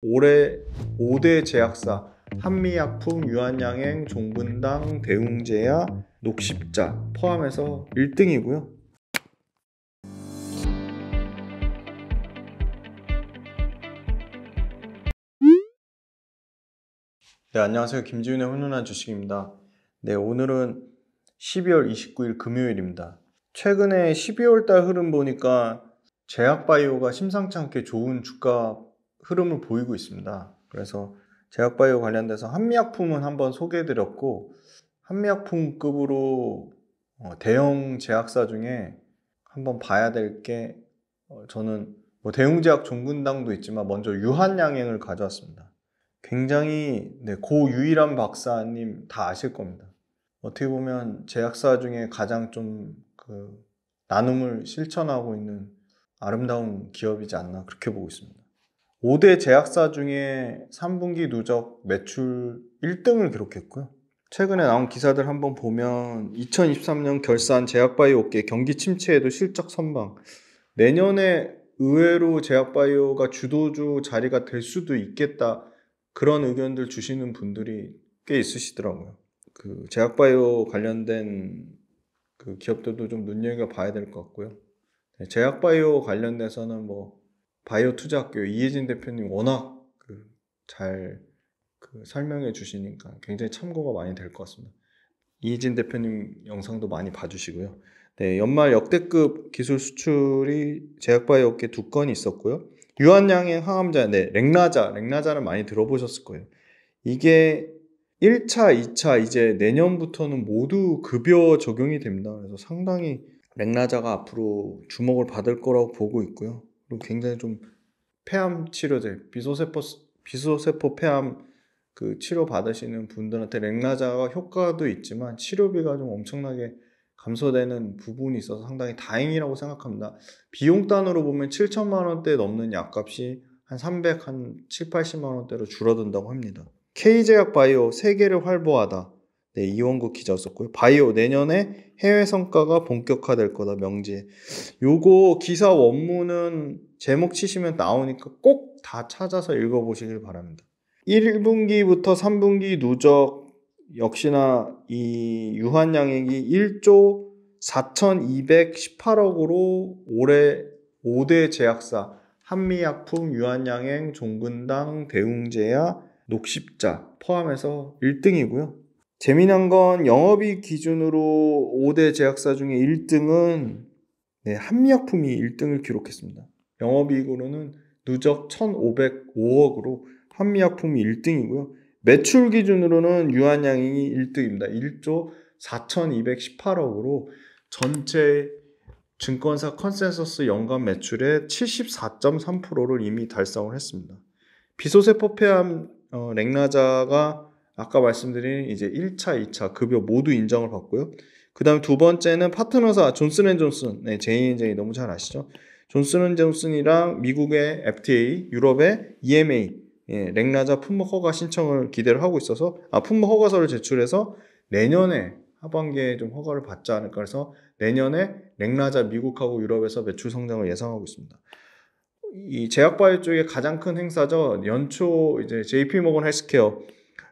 올해 5대 제약사 한미약품, 유한양행, 종근당, 대웅제야, 녹십자 포함해서 1등이고요. 네, 안녕하세요. 김지윤의 훈훈한 주식입니다. 네, 오늘은 12월 29일 금요일입니다. 최근에 12월 달 흐름 보니까 제약바이오가 심상치 않게 좋은 주가 흐름을 보이고 있습니다. 그래서 제약바이오 관련돼서 한미약품은 한번 소개해드렸고 한미약품급으로 어, 대형 제약사 중에 한번 봐야 될게 어, 저는 뭐대형제약종근당도 있지만 먼저 유한양행을 가져왔습니다. 굉장히 네, 고유일한 박사님 다 아실 겁니다. 어떻게 보면 제약사 중에 가장 좀그 나눔을 실천하고 있는 아름다운 기업이지 않나 그렇게 보고 있습니다. 5대 제약사 중에 3분기 누적 매출 1등을 기록했고요. 최근에 나온 기사들 한번 보면 2023년 결산 제약바이오 업계 경기 침체에도 실적 선방. 내년에 의외로 제약바이오가 주도주 자리가 될 수도 있겠다. 그런 의견들 주시는 분들이 꽤 있으시더라고요. 그 제약바이오 관련된 그 기업들도 좀 눈여겨 봐야 될 것 같고요. 네, 제약바이오 관련돼서는 뭐 바이오 투자학교 이혜진 대표님 워낙 그잘그 그 설명해 주시니까 굉장히 참고가 많이 될 것 같습니다. 이혜진 대표님 영상도 많이 봐주시고요. 네, 연말 역대급 기술 수출이 제약바이오 업계 두 건이 있었고요. 유한양행 항암자, 네, 렉나자, 렉나자를 많이 들어보셨을 거예요. 이게 1차, 2차, 이제 내년부터는 모두 급여 적용이 됩니다. 그래서 상당히 렉나자가 앞으로 주목을 받을 거라고 보고 있고요. 그리고 굉장히 좀 폐암 치료제 비소세포 비소세포 폐암 그 치료 받으시는 분들한테 렉나자가 효과도 있지만 치료비가 좀 엄청나게 감소되는 부분이 있어서 상당히 다행이라고 생각합니다. 비용 단으로 보면 7천만 원대 넘는 약값이 한 300, 한 7, 80만 원대로 줄어든다고 합니다. K제약바이오 세계를 활보하다. 네, 이원구 기자였었고요. 바이오 내년에 해외 성과가 본격화될 거다 명지. 요거 기사 원문은 제목 치시면 나오니까 꼭 다 찾아서 읽어보시길 바랍니다. 1분기부터 3분기 누적 역시나 이 유한 양액이 1조 4,218억으로 올해 5대 제약사 한미약품, 유한양행, 종근당, 대웅제야 녹십자 포함해서 1등이고요. 재미난 건 영업이익 기준으로 5대 제약사 중에 1등은 네, 한미약품이 1등을 기록했습니다. 영업이익으로는 누적 1,505억으로 한미약품이 1등이고요. 매출 기준으로는 유한양이 1등입니다. 1조 4,218억으로 전체 증권사 컨센서스 연간 매출의 74.3%를 이미 달성을 했습니다. 비소세 포폐암 어, 렉나자가 아까 말씀드린 이제 1차, 2차 급여 모두 인정을 받고요. 그 다음에 두 번째는 파트너사 존슨앤존슨, 네, J&J 너무 잘 아시죠? 존슨앤존슨이랑 미국의 FTA, 유럽의 EMA, 예, 렉라자 품목 허가 신청을 기대를 하고 있어서 아 품목 허가서를 제출해서 내년에 하반기에 좀 허가를 받지 않을까 해서 내년에 랭라자 미국하고 유럽에서 매출 성장을 예상하고 있습니다. 이 제약바이오 쪽의 가장 큰 행사죠. 연초 이제 JP 모건 헬스케어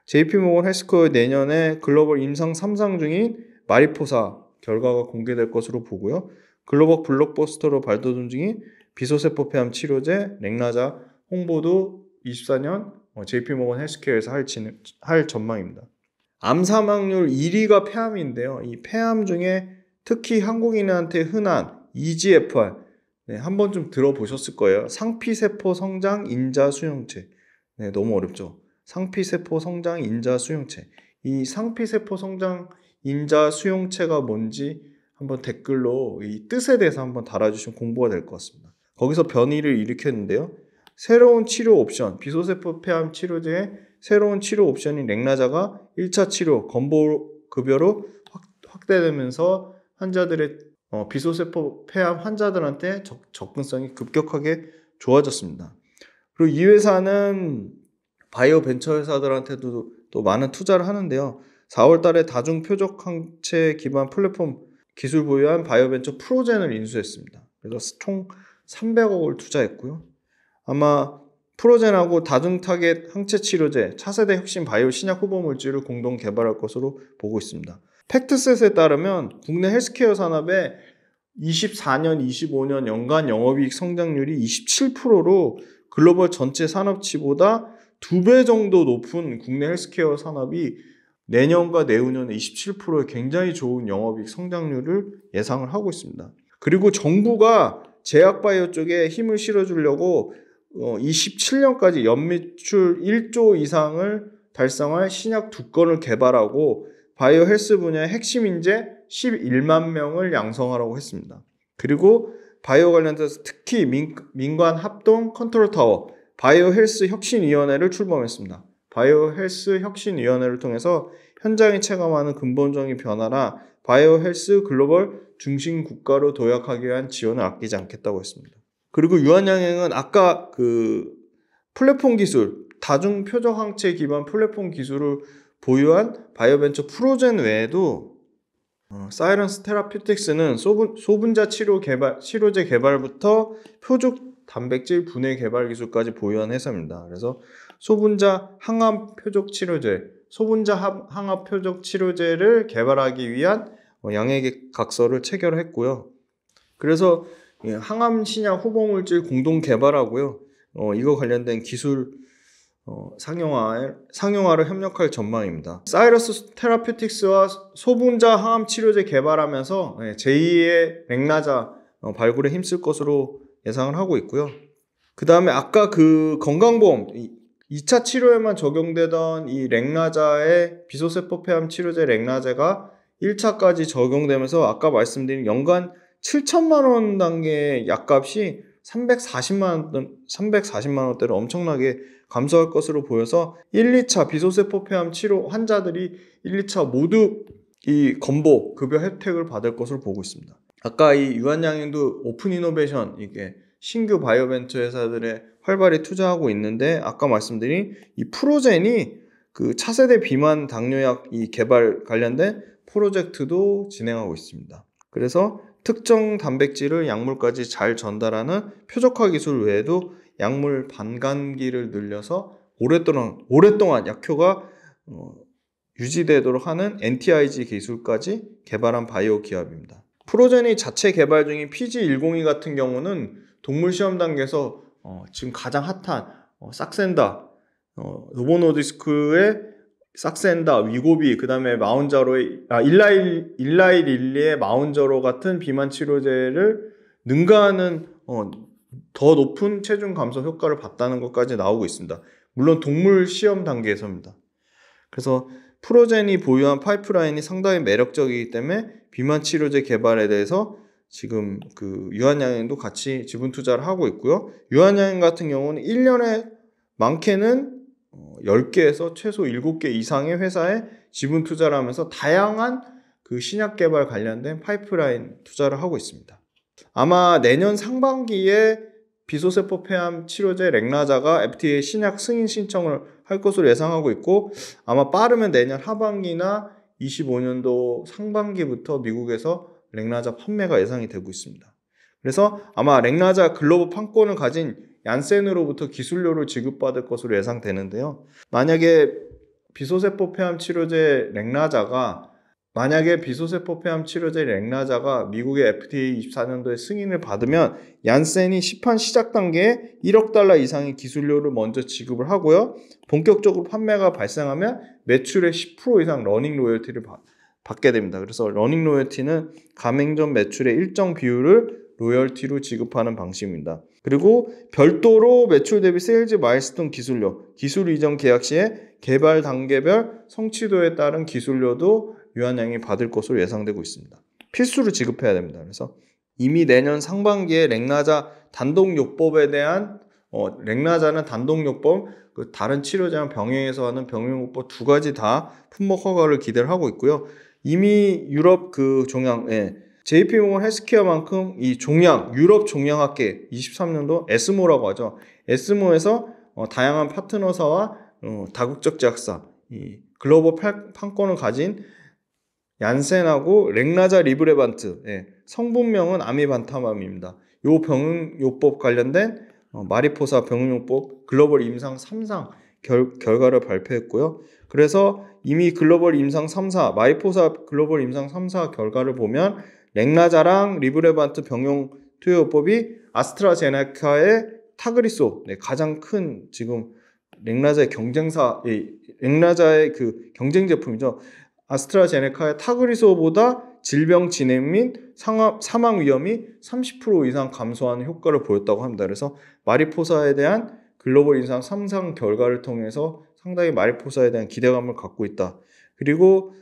JP모건 헬스코어 내년에 글로벌 임상 3상 중인 마리포사 결과가 공개될 것으로 보고요. 글로벌 블록버스터로 발돋움 중인 비소세포 폐암 치료제 렉나자 홍보도 24년 JP모건 어, 헬스케어에서 할, 할 전망입니다. 암 사망률 1위가 폐암인데요. 이 폐암 중에 특히 한국인한테 흔한 EGFR 네, 한 번쯤 들어보셨을 거예요. 상피세포 성장 인자 수용체. 네, 너무 어렵죠. 상피세포 성장 인자 수용체. 이 상피세포 성장 인자 수용체가 뭔지 한번 댓글로 이 뜻에 대해서 한번 달아주시면 공부가 될 것 같습니다. 거기서 변이를 일으켰는데요. 새로운 치료 옵션, 비소세포 폐암 치료제의 새로운 치료 옵션인 렉나자가 1차 치료, 건보 급여로 확, 대되면서 환자들의 어, 비소세포 폐암 환자들한테 적, 접근성이 급격하게 좋아졌습니다. 그리고 이 회사는 바이오 벤처 회사들한테도 또 많은 투자를 하는데요. 4월 달에 다중 표적 항체 기반 플랫폼 기술 보유한 바이오 벤처 프로젠을 인수했습니다. 그래서 총 300억을 투자했고요. 아마 프로젠하고 다중 타겟 항체 치료제 차세대 혁신 바이오 신약 후보 물질을 공동 개발할 것으로 보고 있습니다. 팩트셋에 따르면 국내 헬스케어 산업의 24년, 25년 연간 영업이익 성장률이 27%로 글로벌 전체 산업치보다 두배 정도 높은 국내 헬스케어 산업이 내년과 내후년에 27%의 굉장히 좋은 영업익 성장률을 예상을 하고 있습니다. 그리고 정부가 제약바이오 쪽에 힘을 실어주려고 27년까지 어, 연매출 1조 이상을 달성할 신약 두 건을 개발하고 바이오 헬스 분야의 핵심 인재 11만 명을 양성하라고 했습니다. 그리고 바이오 관련해서 특히 민, 관 합동 컨트롤 타워 바이오 헬스 혁신위원회를 출범했습니다. 바이오 헬스 혁신위원회를 통해서 현장이 체감하는 근본적인 변화라 바이오 헬스 글로벌 중심 국가로 도약하기 위한 지원을 아끼지 않겠다고 했습니다. 그리고 유한양행은 아까 그 플랫폼 기술, 다중 표적 항체 기반 플랫폼 기술을 보유한 바이오벤처 프로젠 외에도 어, 사이런스 테라피틱스는 소분, 소분자 치료 개발, 치료제 개발부터 표적 단백질 분해 개발 기술까지 보유한 회사입니다. 그래서 소분자 항암 표적 치료제, 소분자 항암 표적 치료제를 개발하기 위한 어, 양해각서를 체결했고요. 그래서 예, 항암 신약 후보물질 공동 개발하고요. 어, 이거 관련된 기술 어, 상용화, 상용화를 협력할 전망입니다. 사이러스 테라퓨틱스와 소분자 항암 치료제 개발하면서 예, 제2의 맥나자 어, 발굴에 힘쓸 것으로 예상을 하고 있고요. 그 다음에 아까 그 건강보험 2차 치료에만 적용되던 이 렉나자의 비소세포 폐암 치료제 렉나제가 1차까지 적용되면서 아까 말씀드린 연간 7천만 원 단계의 약값이 340만 원, 340만 원대로 엄청나게 감소할 것으로 보여서 1, 2차 비소세포 폐암 치료 환자들이 1, 2차 모두 이 건보 급여 혜택을 받을 것으로 보고 있습니다. 아까 이유한양행도 오픈 이노베이션 이게 신규 바이오벤처 회사들의 활발히 투자하고 있는데 아까 말씀드린 이 프로젠이 그 차세대 비만 당뇨약 이 개발 관련된 프로젝트도 진행하고 있습니다. 그래서 특정 단백질을 약물까지 잘 전달하는 표적화 기술 외에도 약물 반감기를 늘려서 오랫동안 오랫동안 약효가 어, 유지되도록 하는 NTIG 기술까지 개발한 바이오 기업입니다. 프로젠이 자체 개발 중인 PG102 같은 경우는 동물 시험 단계에서 어, 지금 가장 핫한 어, 싹센다, 어, 노보노디스크의 싹센다, 위고비, 그 다음에 마운자로의, 아, 일라일, 일라일 일리의 마운자로 같은 비만 치료제를 능가하는 어, 더 높은 체중 감소 효과를 봤다는 것까지 나오고 있습니다. 물론 동물 시험 단계에서입니다. 그래서 프로젠이 보유한 파이프라인이 상당히 매력적이기 때문에 비만 치료제 개발에 대해서 지금 그 유한양행도 같이 지분 투자를 하고 있고요. 유한양행 같은 경우는 1년에 많게는 10개에서 어, 최소 7개 이상의 회사에 지분 투자를 하면서 다양한 그 신약 개발 관련된 파이프라인 투자를 하고 있습니다. 아마 내년 상반기에 비소세포 폐암 치료제 렉나자가 f t a 신약 승인 신청을 할 것으로 예상하고 있고 아마 빠르면 내년 하반기나 25년도 상반기부터 미국에서 렉라자 판매가 예상이 되고 있습니다. 그래서 아마 렉라자 글로벌 판권을 가진 얀센으로부터 기술료를 지급받을 것으로 예상되는데요. 만약에 비소세포 폐암 치료제 렉라자가 만약에 비소세포 폐암 치료제 렉나자가 미국의 FDA 24년도에 승인을 받으면 얀센이 시판 시작 단계에 1억 달러 이상의 기술료를 먼저 지급을 하고요. 본격적으로 판매가 발생하면 매출의 10% 이상 러닝 로열티를 받게 됩니다. 그래서 러닝 로열티는 가맹점 매출의 일정 비율을 로열티로 지급하는 방식입니다. 그리고 별도로 매출 대비 세일즈 마일스톤 기술료, 기술 이전 계약 시에 개발 단계별 성취도에 따른 기술료도 유한양이 받을 것으로 예상되고 있습니다. 필수로 지급해야 됩니다. 그래서 이미 내년 상반기에 렉나자 단독요법에 대한 어, 렉나자는 단독요법, 그 다른 치료제랑 병행해서 하는 병행요법 두 가지 다 품목 허가를 기대를 하고 있고요. 이미 유럽 그 종양, 예, j p 몽건 헬스케어만큼 이 종양, 유럽 종양학계 23년도 에스모라고 하죠. 에스모에서 어, 다양한 파트너사와 어, 다국적 제약사, 이 글로벌 판권을 가진 얀센하고 렉나자 리브레반트 예, 성분명은 아미반타맘입니다. 요 병용요법 관련된 어, 마리포사 병용요법 글로벌 임상 3상 결, 결과를 발표했고요. 그래서 이미 글로벌 임상 3사 마리포사 글로벌 임상 3사 결과를 보면 렉나자랑 리브레반트 병용 투여요법이 아스트라제네카의 타그리소 네, 가장 큰 지금 렉나자의 경쟁사 예, 렉나자의그 경쟁 제품이죠. 아스트라제네카의 타그리소보다 질병 진행 및 사망 위험이 30% 이상 감소한 효과를 보였다고 합니다. 그래서 마리포사에 대한 글로벌 인상 상상 결과를 통해서 상당히 마리포사에 대한 기대감을 갖고 있다. 그리고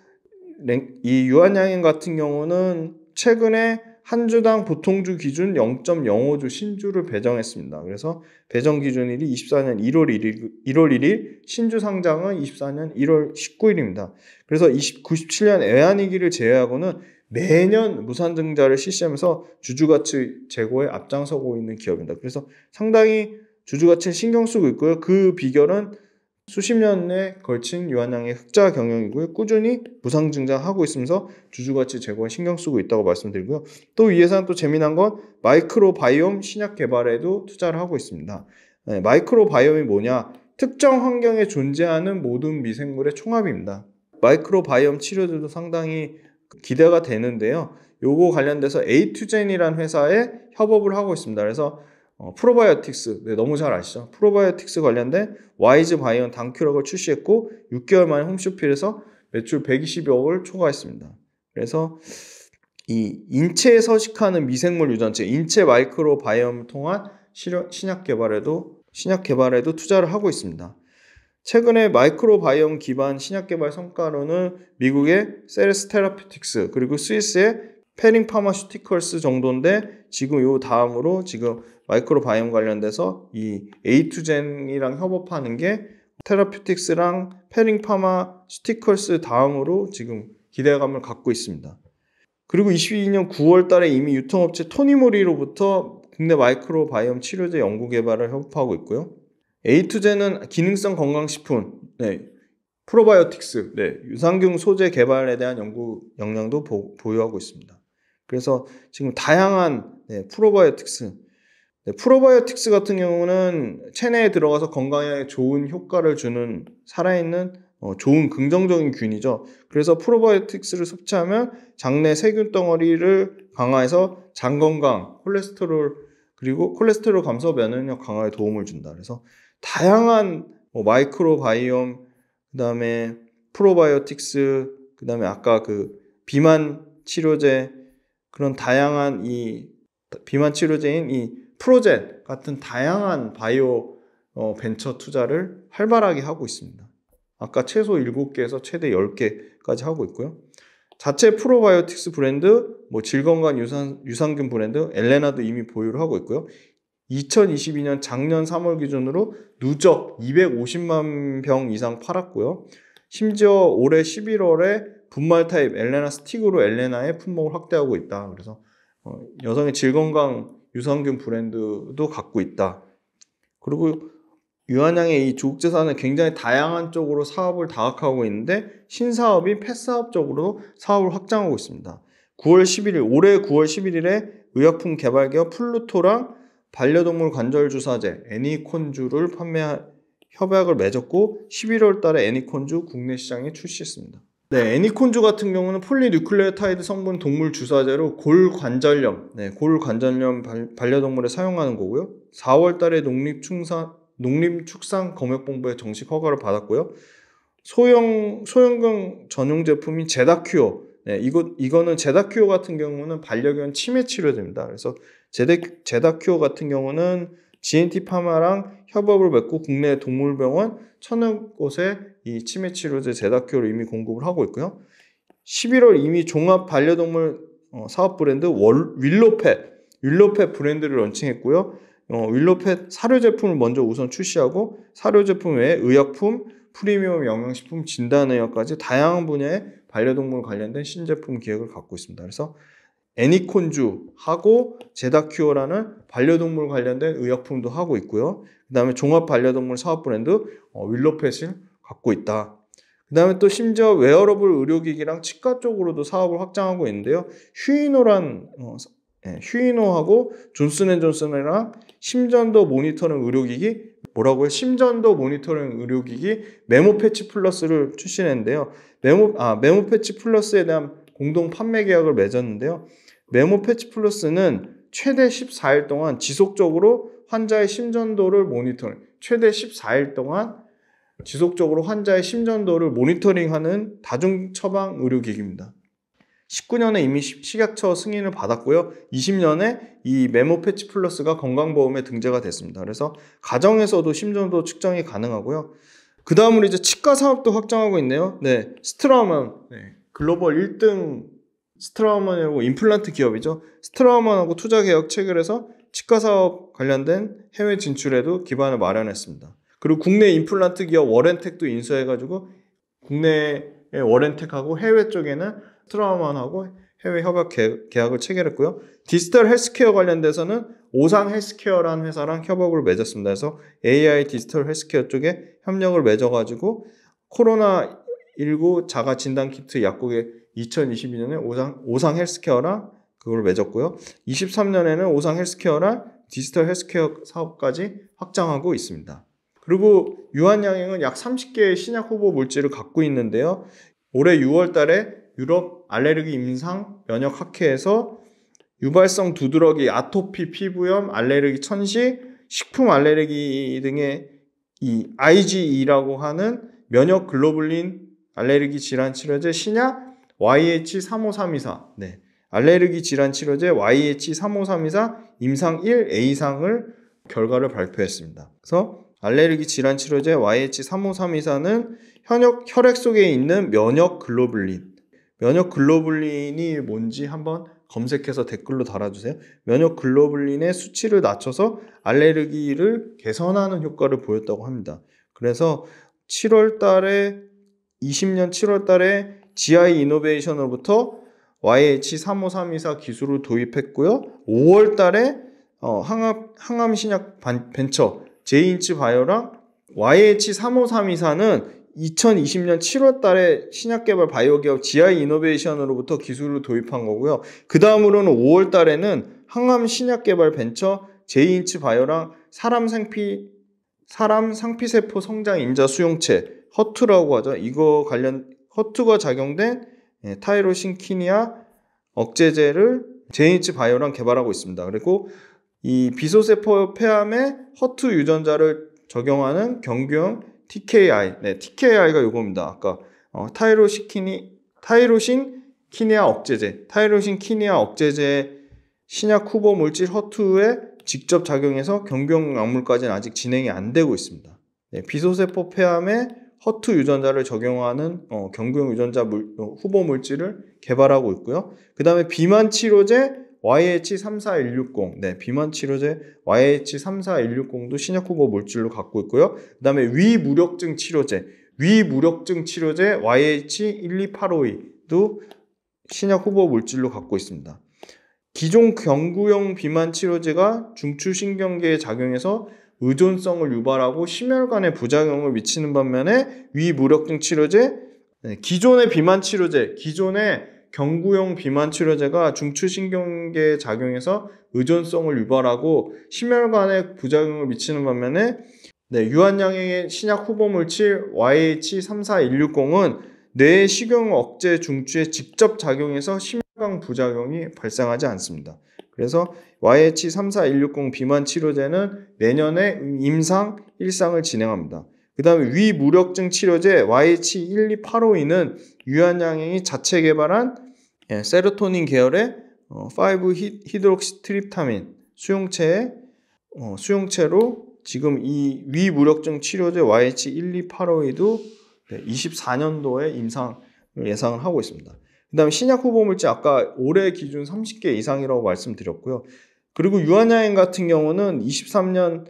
이 유한양인 같은 경우는 최근에 한 주당 보통주 기준 0.05주 신주를 배정했습니다. 그래서 배정 기준일이 24년 1월 1일, 1월 1일 신주 상장은 24년 1월 19일입니다. 그래서 20, 97년 애한이기를 제외하고는 매년 무산증자를 실시하면서 주주가치 제고에 앞장서고 있는 기업입니다. 그래서 상당히 주주가치를 신경 쓰고 있고요. 그 비결은 수십 년에 걸친 유한양의 흑자 경영이고요. 꾸준히 부상 증장하고 있으면서 주주가치 제고에 신경 쓰고 있다고 말씀드리고요. 또 이 회사는 또 재미난 건 마이크로바이옴 신약 개발에도 투자를 하고 있습니다. 네, 마이크로바이옴이 뭐냐? 특정 환경에 존재하는 모든 미생물의 총합입니다. 마이크로바이옴 치료들도 상당히 기대가 되는데요. 요거 관련돼서 에이투젠이라는 회사에 협업을 하고 있습니다. 그래서 어, 프로바이오틱스 네, 너무 잘 아시죠? 프로바이오틱스 관련된 와이즈 바이온 단큐럭을 출시했고 6개월 만에 홈쇼핑에서 매출 120여 억을 초과했습니다. 그래서 이 인체에 서식하는 미생물 유전체, 인체 마이크로바이옴을 통한 신약 개발에도 신약 개발에도 투자를 하고 있습니다. 최근에 마이크로바이옴 기반 신약 개발 성과로는 미국의 세레스 테라피틱스 그리고 스위스의 페링 파마슈티컬스 정도인데 지금 요 다음으로 지금 마이크로바이옴 관련돼서 이 에이투젠이랑 협업하는 게 테라퓨틱스랑 페링 파마 스티컬스 다음으로 지금 기대감을 갖고 있습니다. 그리고 22년 9월 달에 이미 유통업체 토니모리로부터 국내 마이크로바이옴 치료제 연구 개발을 협업하고 있고요. 에이투젠은 기능성 건강식품, 네, 프로바이오틱스, 네, 유산균 소재 개발에 대한 연구 역량도 보, 유하고 있습니다. 그래서 지금 다양한 네, 프로바이오틱스, 네, 프로바이오틱스 같은 경우는 체내에 들어가서 건강에 좋은 효과를 주는 살아있는 어, 좋은 긍정적인 균이죠. 그래서 프로바이오틱스를 섭취하면 장내 세균 덩어리를 강화해서 장 건강, 콜레스테롤 그리고 콜레스테롤 감소, 면역력 강화에 도움을 준다. 그래서 다양한 뭐 마이크로바이옴, 그다음에 프로바이오틱스, 그다음에 아까 그 비만 치료제 그런 다양한 이 비만 치료제인 이 프로젠 같은 다양한 바이오 어, 벤처 투자를 활발하게 하고 있습니다. 아까 최소 7개에서 최대 10개까지 하고 있고요. 자체 프로바이오틱스 브랜드, 뭐 질건강 유산, 유산균 브랜드, 엘레나도 이미 보유를 하고 있고요. 2022년 작년 3월 기준으로 누적 250만 병 이상 팔았고요. 심지어 올해 11월에 분말 타입 엘레나 스틱으로 엘레나의 품목을 확대하고 있다. 그래서 어, 여성의 질건강 유산균 브랜드도 갖고 있다. 그리고 유한양의 이 조국 재산은 굉장히 다양한 쪽으로 사업을 다각하고 있는데 신사업이 폐사업 쪽으로 사업을 확장하고 있습니다. 9월 11일 올해 9월 11일에 의약품 개발 기업 플루토랑 반려동물 관절 주사제 애니콘주를 판매 협약을 맺었고 11월 달에 애니콘주 국내 시장에 출시했습니다. 네, 애니콘주 같은 경우는 폴리뉴클레오타이드 성분 동물 주사제로 골관절염, 네, 골관절염 반려동물에 사용하는 거고요. 4월 달에 농립충산 농림축산 검역본부에 정식 허가를 받았고요. 소형 소형견 전용 제품인 제다큐어. 네, 이거 이거는 제다큐어 같은 경우는 반려견 치매 치료제입니다. 그래서 제데, 제다큐어 같은 경우는 GNT 파마랑 협업을 맺고 국내 동물병원 천여 곳에 이 치매 치료제 제다큐를 이미 공급을 하고 있고요. 11월 이미 종합 반려동물 어, 사업 브랜드 월, 윌로펫, 윌로펫 브랜드를 런칭했고요. 어, 윌로펫 사료 제품을 먼저 우선 출시하고 사료 제품 외에 의약품, 프리미엄 영양식품, 진단의학까지 다양한 분야의 반려동물 관련된 신제품 기획을 갖고 있습니다. 그래서 애니콘주하고 제다큐어라는 반려동물 관련된 의약품도 하고 있고요. 그 다음에 종합 반려동물 사업 브랜드 어, 윌로펫을 갖고 있다. 그 다음에 또 심지어 웨어러블 의료기기랑 치과 쪽으로도 사업을 확장하고 있는데요. 휴이노란 어, 휴이노하고 예, 존슨앤존슨이랑 심전도 모니터링 의료기기 뭐라고 요 심전도 모니터링 의료기기 메모 패치 플러스를 출시했는데요. 메모 아 메모 패치 플러스에 대한 공동 판매 계약을 맺었는데요. 메모 패치 플러스는 최대 14일 동안 지속적으로 환자의 심전도를 모니터링 최대 14일 동안 지속적으로 환자의 심전도를 모니터링하는 다중 처방 의료 기기입니다. 19년에 이미 식약처 승인을 받았고요. 20년에 이 메모 패치 플러스가 건강보험에 등재가 됐습니다. 그래서 가정에서도 심전도 측정이 가능하고요. 그 다음으로 이제 치과 사업도 확장하고 있네요. 네, 스트라우먼 네, 글로벌 1등 스트라우먼이라고 임플란트 기업이죠. 스트라우먼하고 투자 개혁 체결해서 치과 사업 관련된 해외 진출에도 기반을 마련했습니다. 그리고 국내 임플란트 기업 워렌텍도 인수해가지고 국내에 워렌텍하고 해외 쪽에는 트라우마하고 해외 협약 계약을 체결했고요. 디지털 헬스케어 관련돼서는 오상 헬스케어라는 회사랑 협업을 맺었습니다. 그래서 AI 디지털 헬스케어 쪽에 협력을 맺어가지고 코로나 19 자가 진단 키트 약국에 2022년에 오상 오상 헬스케어랑 그걸 맺었고요. 23년에는 오상 헬스케어랑 디지털 헬스케어 사업까지 확장하고 있습니다. 그리고 유한양행은 약 30개의 신약 후보 물질을 갖고 있는데요. 올해 6월 달에 유럽 알레르기 임상 면역 학회에서 유발성 두드러기, 아토피, 피부염, 알레르기 천식, 식품 알레르기 등의 이 IgE라고 하는 면역 글로블린 알레르기 질환 치료제 신약 YH35324 네. 알레르기 질환 치료제 YH35324 임상 1A상을 결과를 발표했습니다. 그래서 알레르기 질환 치료제 YH3534는 현역 혈액 속에 있는 면역 글로불린. 면역 글로불린이 뭔지 한번 검색해서 댓글로 달아주세요. 면역 글로불린의 수치를 낮춰서 알레르기를 개선하는 효과를 보였다고 합니다. 그래서 7월 달에 20년 7월 달에 GI 이노베이션으로부터 YH35324 기술을 도입했고요. 5월 달에 어, 항암, 항암 신약 반, 벤처 JH 바이오랑 YH35324는 2020년 7월 달에 신약개발 바이오 기업 GI 이노베이션으로부터 기술을 도입한 거고요. 그 다음으로는 5월 달에는 항암 신약개발 벤처 제인츠 바이오랑 사람 생피 사람 상피세포 성장 인자 수용체 허트라고 하죠. 이거 관련 허트가 작용된 예, 타이로신키니아 억제제를 제인츠 바이오랑 개발하고 있습니다. 그리고 이 비소세포 폐암에 허투 유전자를 적용하는 경규형 TKI. 네, TKI가 요겁니다. 아까 그러니까, 어, 타이로시키니 타이로신 키니아 억제제, 타이로신 키니아 억제제 신약 후보 물질 허투에 직접 작용해서 경경 약물까지는 아직 진행이 안 되고 있습니다. 네, 비소세포 폐암에 허투 유전자를 적용하는 어, 경구용 유전자 물, 어, 후보 물질을 개발하고 있고요. 그 다음에 비만 치료제 YH34160, 네, 비만 치료제 YH34160도 신약 후보 물질로 갖고 있고요. 그다음에 위무력증 치료제, 위무력증 치료제 YH12852도 신약 후보 물질로 갖고 있습니다. 기존 경구용 비만 치료제가 중추신경계에 작용해서 의존성을 유발하고 심혈관에 부작용을 미치는 반면에 위무력증 치료제, 네, 기존의 비만 치료제, 기존의 경구용 비만 치료제가 중추신경계 작용에서 의존성을 유발하고 심혈관에 부작용을 미치는 반면에 네, 유한양의 신약 후보 물질 YH34160은 뇌의 식용 억제 중추에 직접 작용해서 심혈관 부작용이 발생하지 않습니다. 그래서 YH34160 비만 치료제는 내년에 임상 일상을 진행합니다. 그 다음에 위무력증 치료제 YH12852는 유한양행이 자체 개발한 예, 세로토닌 계열의 어, 5 히드록시트립타민 수용체 어, 수용체로 지금 이 위무력증 치료제 YH1285에도 네, 24년도에 임상 을 예상을 하고 있습니다. 그 다음에 신약 후보 물질 아까 올해 기준 30개 이상이라고 말씀드렸고요. 그리고 유한야인 같은 경우는 23년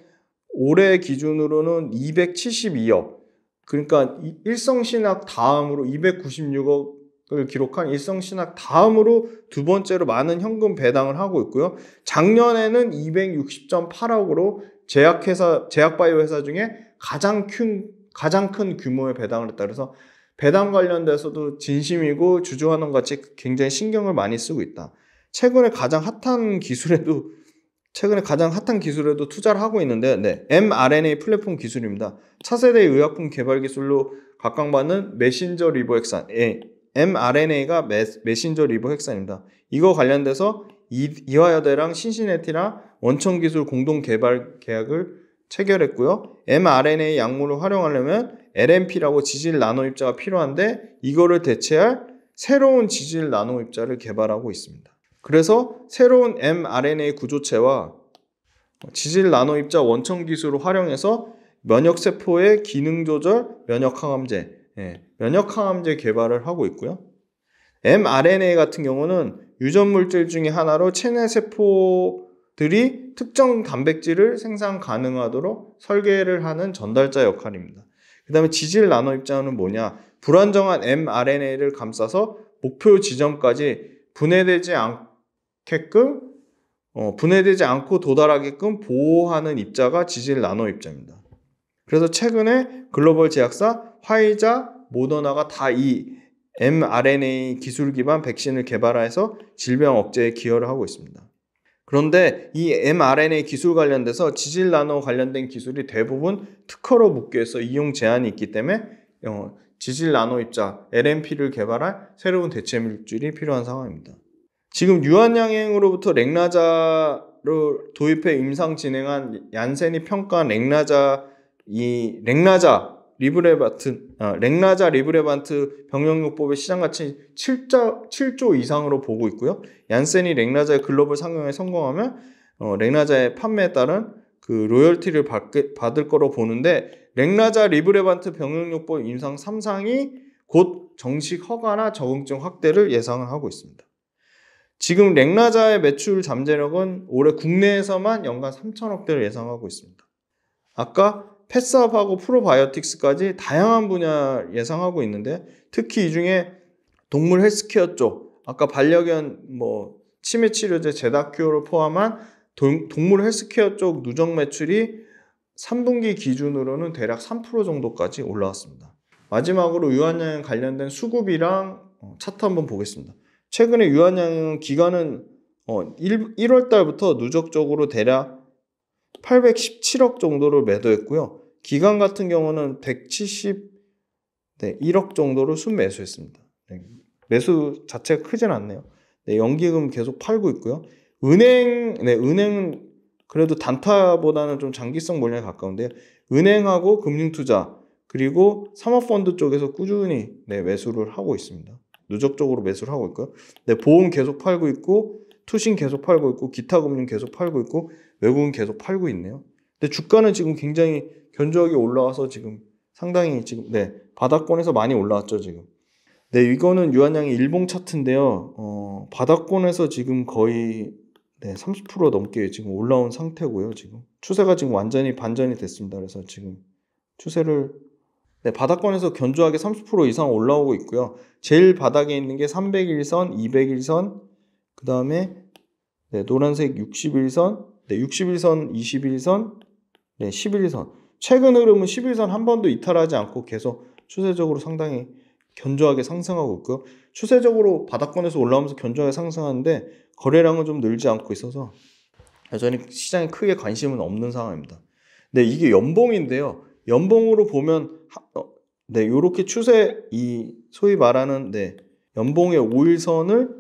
올해 기준으로는 272억 그러니까 일성신학 다음으로 296억 을 기록한 일성신학 다음으로 두 번째로 많은 현금 배당을 하고 있고요. 작년에는 260.8억으로 제약회사 제약바이오 회사 중에 가장 큰 가장 큰 규모의 배당을 했다 그래서 배당 관련돼서도 진심이고 주주하는 같이 굉장히 신경을 많이 쓰고 있다. 최근에 가장 핫한 기술에도 최근에 가장 핫한 기술에도 투자를 하고 있는데 네, mRNA 플랫폼 기술입니다. 차세대 의약품 개발 기술로 각광받는 메신저 리버액산 예, mRNA가 메신저리브 핵산입니다. 이거 관련돼서 이, 화여대랑 신시내티랑 원천 기술 공동 개발 계약을 체결했고요. mRNA 약물을 활용하려면 LNP라고 지질 나노 입자가 필요한데 이거를 대체할 새로운 지질 나노 입자를 개발하고 있습니다. 그래서 새로운 mRNA 구조체와 지질 나노 입자 원천 기술을 활용해서 면역 세포의 기능 조절, 면역 항암제, 예, 면역항암제 개발을 하고 있고요. mRNA 같은 경우는 유전 물질 중의 하나로 체내 세포들이 특정 단백질을 생산 가능하도록 설계를 하는 전달자 역할입니다. 그 다음에 지질 나노 입자는 뭐냐? 불안정한 mRNA를 감싸서 목표 지점까지 분해되지 않게끔, 어, 분해되지 않고 도달하게끔 보호하는 입자가 지질 나노 입자입니다. 그래서 최근에 글로벌 제약사 화이자, 모더나가 다 이 mRNA 기술 기반 백신을 개발해서 질병 억제에 기여를 하고 있습니다. 그런데 이 mRNA 기술 관련돼서 지질 나노 관련된 기술이 대부분 특허로 묶여서 이용 제한이 있기 때문에 어, 지질 나노 입자 LNP를 개발할 새로운 대체 물질이 필요한 상황입니다. 지금 유한양행으로부터 렉나자를 도입해 임상 진행한 얀센이 평가한 렉나자 이 렉나자 리브레바트, 아, 렉라자 리브레반트 병역요법의 시장 가치 7자, 7조 이상으로 보고 있고요. 얀센이 렉라자의 글로벌 상용에 성공하면 어, 렉라자의 판매에 따른 그 로열티를 받게, 받을 거로 보는데 렉라자 리브레반트 병역요법 임상 3상이 곧 정식 허가나 적응증 확대를 예상을 하고 있습니다. 지금 렉라자의 매출 잠재력은 올해 국내에서만 연간 3천억 대를 예상하고 있습니다. 아까 패스업하고 프로바이오틱스까지 다양한 분야 예상하고 있는데 특히 이 중에 동물 헬스케어 쪽 아까 반려견 뭐 치매 치료제 제다큐어를 포함한 동, 물 헬스케어 쪽 누적 매출이 3분기 기준으로는 대략 3% 정도까지 올라왔습니다. 마지막으로 유한양에 관련된 수급이랑 어, 차트 한번 보겠습니다. 최근에 유한양 기간은 1, 어, 1월 달부터 누적적으로 대략 817억 정도를 매도했고요. 기간 같은 경우는 170 1억 정도를 순매수했습니다. 네, 매수 자체가 크진 않네요. 네, 연기금 계속 팔고 있고요. 은행, 네, 은행은 그래도 단타보다는 좀 장기성 몰량에 가까운데요. 은행하고 금융투자, 그리고 사모펀드 쪽에서 꾸준히 네, 매수를 하고 있습니다. 누적적으로 매수를 하고 있고요. 네, 보험 계속 팔고 있고, 투신 계속 팔고 있고, 기타 금융 계속 팔고 있고, 외국은 계속 팔고 있네요. 근데 주가는 지금 굉장히 견조하게 올라와서 지금 상당히 지금 네 바닥권에서 많이 올라왔죠 지금. 네 이거는 유한양의 일봉 차트인데요. 어, 바닥권에서 지금 거의 네, 30% 넘게 지금 올라온 상태고요. 지금 추세가 지금 완전히 반전이 됐습니다. 그래서 지금 추세를 네, 바닥권에서 견조하게 30% 이상 올라오고 있고요. 제일 바닥에 있는 게 301선, 201선, 그 다음에 네, 노란색 61선, 네, 61선, 21선, 네, 11선. 최근 흐름은 11선 한 번도 이탈하지 않고 계속 추세적으로 상당히 견조하게 상승하고 있고요. 추세적으로 바닥권에서 올라오면서 견조하게 상승하는데 거래량은 좀 늘지 않고 있어서 여전히 시장에 크게 관심은 없는 상황입니다. 네, 이게 연봉인데요. 연봉으로 보면 어, 네, 요렇게 추세 이 소위 말하는 네, 연봉의 5일선을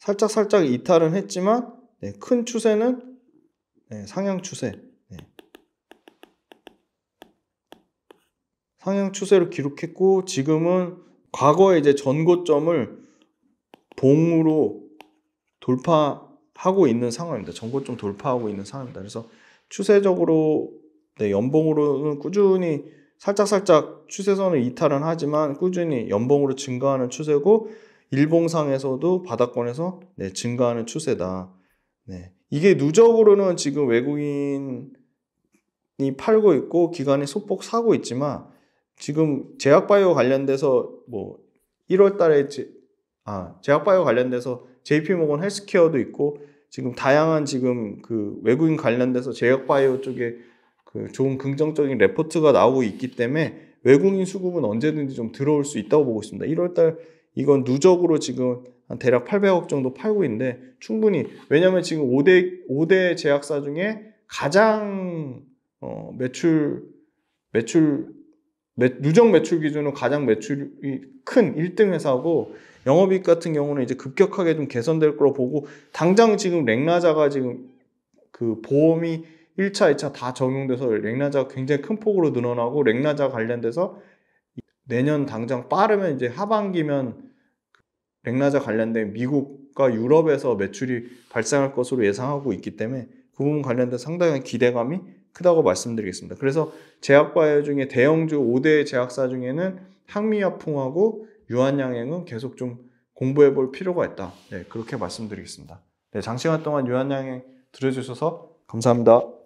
살짝 살짝 이탈은 했지만 네, 큰 추세는 네, 상향 추세 상향 추세를 기록했고 지금은 과거의 이제 전고점을 봉으로 돌파하고 있는 상황입니다. 전고점 돌파하고 있는 상황입니다. 그래서 추세적으로 네, 연봉으로는 꾸준히 살짝살짝 추세선을 이탈은 하지만 꾸준히 연봉으로 증가하는 추세고 일봉상에서도 바닥권에서 네, 증가하는 추세다. 네. 이게 누적으로는 지금 외국인이 팔고 있고 기관이 소폭 사고 있지만 지금 제약바이오 관련돼서 뭐 1월 달에 제, 아, 제약바이오 관련돼서 JP모건 헬스케어도 있고 지금 다양한 지금 그 외국인 관련돼서 제약바이오 쪽에 그 좋은 긍정적인 레포트가 나오고 있기 때문에 외국인 수급은 언제든지 좀 들어올 수 있다고 보고 있습니다. 1월 달 이건 누적으로 지금 한 대략 800억 정도 팔고 있는데 충분히 왜냐면 지금 5대 5대 제약사 중에 가장 어, 매출 매출 누적 매출 기준으로 가장 매출이 큰 1등 회사고 영업이익 같은 경우는 이제 급격하게 좀 개선될 거로 보고 당장 지금 렉나자가 지금 그 보험이 1차, 2차 다 적용돼서 렉나자가 굉장히 큰 폭으로 늘어나고 렉나자 관련돼서 내년 당장 빠르면 이제 하반기면 렉나자 관련된 미국과 유럽에서 매출이 발생할 것으로 예상하고 있기 때문에 그 부분 관련된 상당한 기대감이 크다고 말씀드리겠습니다. 그래서 제약바이오 중에 대형주 5대 제약사 중에는 항미약풍하고 유한양행은 계속 좀 공부해 볼 필요가 있다. 네, 그렇게 말씀드리겠습니다. 네, 장시간 동안 유한양행 들어주셔서 감사합니다.